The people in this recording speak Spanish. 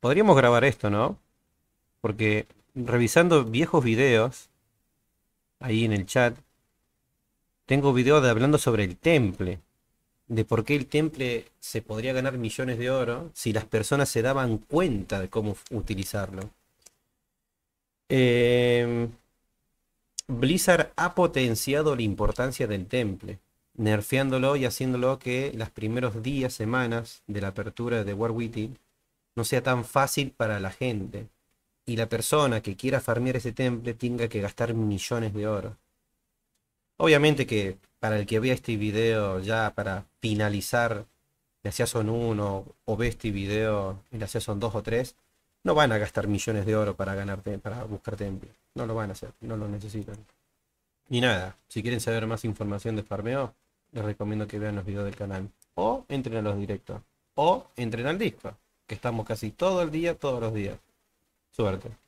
Podríamos grabar esto, ¿no? Porque revisando viejos videos, ahí en el chat, tengo videos de hablando sobre el temple, de por qué el temple se podría ganar millones de oro si las personas se daban cuenta de cómo utilizarlo. Em, Blizzard ha potenciado la importancia del temple, nerfeándolo y haciéndolo que los primeros días, semanas de la apertura de War no sea tan fácil para la gente y la persona que quiera farmear ese temple tenga que gastar millones de oro. Obviamente que para el que vea este video ya para finalizar la Season 1 o ve este video en la Season 2 o 3, no van a gastar millones de oro para ganar para buscar temple. No lo van a hacer, no lo necesitan. Ni nada, si quieren saber más información de farmeo, les recomiendo que vean los videos del canal. O entren a los directos. O entren al disco que estamos casi todo el día, todos los días. Suerte.